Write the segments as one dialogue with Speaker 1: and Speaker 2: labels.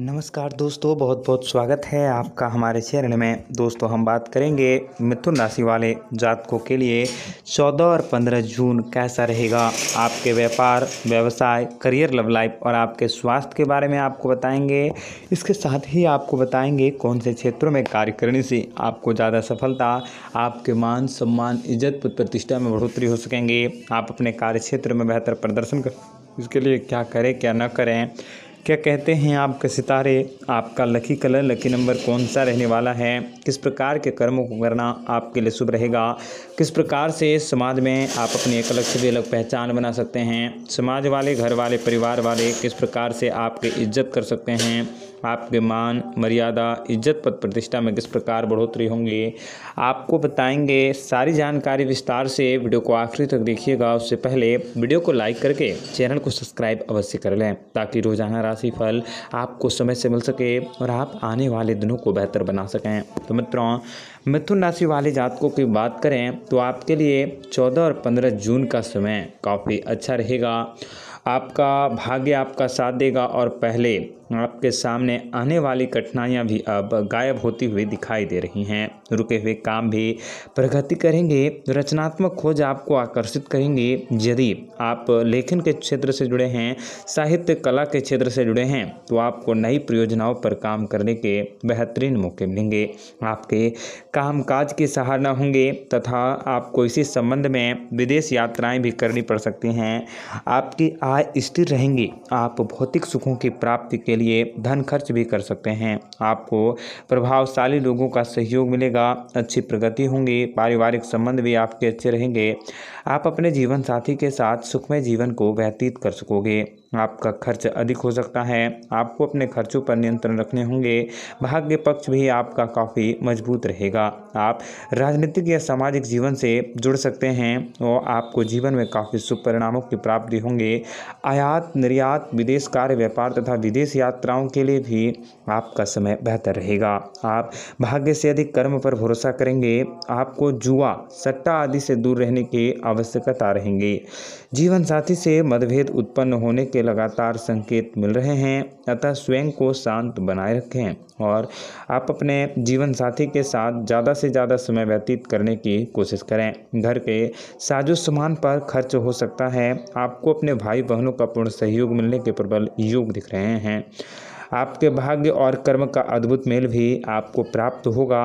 Speaker 1: नमस्कार दोस्तों बहुत बहुत स्वागत है आपका हमारे चैनल में दोस्तों हम बात करेंगे मिथुन राशि वाले जातकों के लिए 14 और 15 जून कैसा रहेगा आपके व्यापार व्यवसाय करियर लव लाइफ और आपके स्वास्थ्य के बारे में आपको बताएंगे इसके साथ ही आपको बताएंगे कौन से क्षेत्रों में कार्य करने से आपको ज़्यादा सफलता आपके मान सम्मान इज्जत प्रतिष्ठा में बढ़ोतरी हो सकेंगे आप अपने कार्य क्षेत्र में बेहतर प्रदर्शन कर इसके लिए क्या करें क्या ना करें क्या कहते हैं आपके सितारे आपका लकी कलर लकी नंबर कौन सा रहने वाला है किस प्रकार के कर्मों को करना आपके लिए शुभ रहेगा किस प्रकार से समाज में आप अपनी एक अलग से अलग पहचान बना सकते हैं समाज वाले घर वाले परिवार वाले किस प्रकार से आपकी इज्जत कर सकते हैं आपके मान मर्यादा इज्जत पद प्रतिष्ठा में किस प्रकार बढ़ोतरी होंगी आपको बताएंगे सारी जानकारी विस्तार से वीडियो को आखिरी तक देखिएगा उससे पहले वीडियो को लाइक करके चैनल को सब्सक्राइब अवश्य कर लें ताकि रोजाना राशि फल आपको समय से मिल सके और आप आने वाले दिनों को बेहतर बना सकें तो मित्रों मिथुन राशि वाले जातकों की बात करें तो आपके लिए चौदह और पंद्रह जून का समय काफ़ी अच्छा रहेगा आपका भाग्य आपका साथ देगा और पहले आपके सामने आने वाली कठिनाइयां भी अब गायब होती हुई दिखाई दे रही हैं रुके हुए काम भी प्रगति करेंगे रचनात्मक खोज आपको आकर्षित करेंगे यदि आप लेखन के क्षेत्र से जुड़े हैं साहित्य कला के क्षेत्र से जुड़े हैं तो आपको नई परियोजनाओं पर काम करने के बेहतरीन मौके मिलेंगे आपके काम काज की सहारना होंगे तथा आपको इसी संबंध में विदेश यात्राएँ भी करनी पड़ सकती हैं आपकी आ आय स्थिर रहेंगी आप भौतिक सुखों की प्राप्ति के लिए धन खर्च भी कर सकते हैं आपको प्रभावशाली लोगों का सहयोग मिलेगा अच्छी प्रगति होंगी पारिवारिक संबंध भी आपके अच्छे रहेंगे आप अपने जीवन साथी के साथ सुखमय जीवन को व्यतीत कर सकोगे आपका खर्च अधिक हो सकता है आपको अपने खर्चों पर नियंत्रण रखने होंगे भाग्य पक्ष भी आपका काफ़ी मजबूत रहेगा आप राजनीतिक या सामाजिक जीवन से जुड़ सकते हैं और आपको जीवन में काफ़ी शुभ परिणामों की प्राप्ति होंगे आयात निर्यात विदेश कार्य व्यापार तथा विदेश यात्राओं के लिए भी आपका समय बेहतर रहेगा आप भाग्य से अधिक कर्म पर भरोसा करेंगे आपको जुआ सट्टा आदि से दूर रहने की आवश्यकता रहेंगी जीवन साथी से मतभेद उत्पन्न होने के लगातार संकेत मिल रहे हैं अतः स्वयं को शांत बनाए रखें और आप अपने जीवन साथी के साथ ज़्यादा से ज़्यादा समय व्यतीत करने की कोशिश करें घर के साजो सामान पर खर्च हो सकता है आपको अपने भाई बहन ग्रहणों का पूर्ण सहयोग मिलने के प्रबल योग दिख रहे हैं आपके भाग्य और कर्म का अद्भुत मेल भी आपको प्राप्त होगा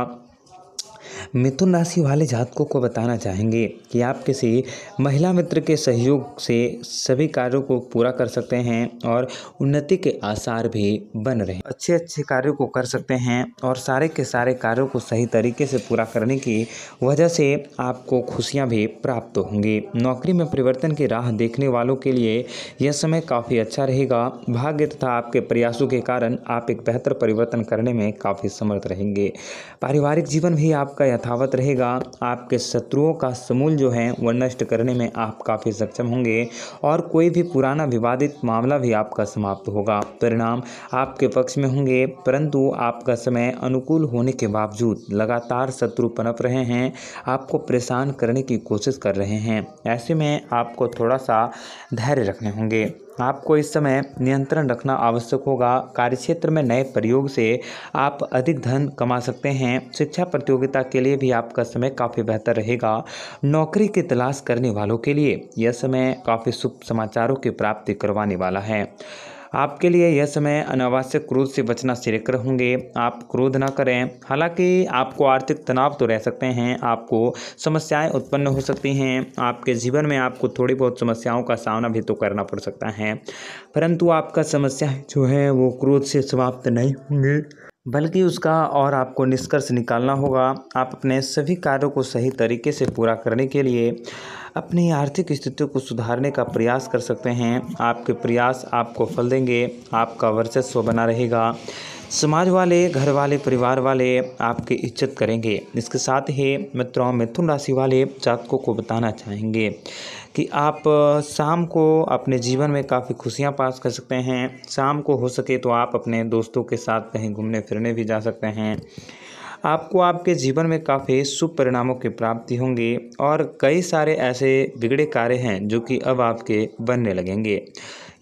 Speaker 1: मिथुन राशि वाले जातकों को बताना चाहेंगे कि आप किसी महिला मित्र के सहयोग से सभी कार्यों को पूरा कर सकते हैं और उन्नति के आसार भी बन रहे हैं अच्छे अच्छे कार्यों को कर सकते हैं और सारे के सारे कार्यों को सही तरीके से पूरा करने की वजह से आपको खुशियाँ भी प्राप्त होंगी नौकरी में परिवर्तन की राह देखने वालों के लिए यह समय काफ़ी अच्छा रहेगा भाग्य तथा आपके प्रयासों के कारण आप एक बेहतर परिवर्तन करने में काफ़ी समर्थ रहेंगे पारिवारिक जीवन भी आपका यथावत रहेगा आपके शत्रुओं का समूल जो है वह नष्ट करने में आप काफ़ी सक्षम होंगे और कोई भी पुराना विवादित मामला भी आपका समाप्त होगा परिणाम आपके पक्ष में होंगे परंतु आपका समय अनुकूल होने के बावजूद लगातार शत्रु पनप रहे हैं आपको परेशान करने की कोशिश कर रहे हैं ऐसे में आपको थोड़ा सा धैर्य रखने होंगे आपको इस समय नियंत्रण रखना आवश्यक होगा कार्यक्षेत्र में नए प्रयोग से आप अधिक धन कमा सकते हैं शिक्षा प्रतियोगिता के लिए भी आपका समय काफ़ी बेहतर रहेगा नौकरी की तलाश करने वालों के लिए यह समय काफ़ी शुभ समाचारों की प्राप्ति करवाने वाला है आपके लिए यह समय अनावश्यक क्रोध से बचना श्रेकर होंगे आप क्रोध ना करें हालांकि आपको आर्थिक तनाव तो रह सकते हैं आपको समस्याएं उत्पन्न हो सकती हैं आपके जीवन में आपको थोड़ी बहुत समस्याओं का सामना भी तो करना पड़ सकता है परंतु आपका समस्या जो है वो क्रोध से समाप्त नहीं होंगे बल्कि उसका और आपको निष्कर्ष निकालना होगा आप अपने सभी कार्यों को सही तरीके से पूरा करने के लिए अपनी आर्थिक स्थिति को सुधारने का प्रयास कर सकते हैं आपके प्रयास आपको फल देंगे आपका वर्चस्व बना रहेगा समाज वाले घर वाले परिवार वाले आपकी इज्जत करेंगे इसके साथ ही मित्रों मिथुन राशि वाले जातकों को बताना चाहेंगे कि आप शाम को अपने जीवन में काफ़ी खुशियां पास कर सकते हैं शाम को हो सके तो आप अपने दोस्तों के साथ कहीं घूमने फिरने भी जा सकते हैं आपको आपके जीवन में काफ़ी शुभ परिणामों की प्राप्ति होंगी और कई सारे ऐसे बिगड़े कार्य हैं जो कि अब आपके बनने लगेंगे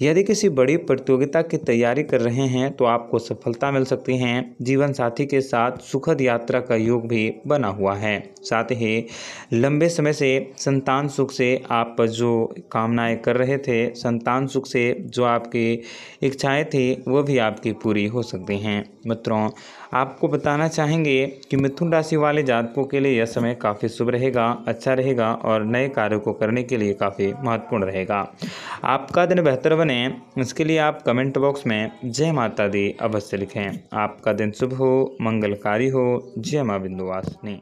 Speaker 1: यदि किसी बड़ी प्रतियोगिता की तैयारी कर रहे हैं तो आपको सफलता मिल सकती है जीवन साथी के साथ सुखद यात्रा का योग भी बना हुआ है साथ ही लंबे समय से संतान सुख से आप जो कामनाएं कर रहे थे संतान सुख से जो आपकी इच्छाएं थी वो भी आपकी पूरी हो सकती हैं मित्रों आपको बताना चाहेंगे कि मिथुन राशि वाले जातकों के लिए यह समय काफ़ी शुभ रहेगा अच्छा रहेगा और नए कार्यों को करने के लिए काफ़ी महत्वपूर्ण रहेगा आपका दिन बेहतर बने बने इसके लिए आप कमेंट बॉक्स में जय माता दी अवश्य लिखें आपका दिन शुभ हो मंगलकारी हो जय माँ बिंदुवासिनी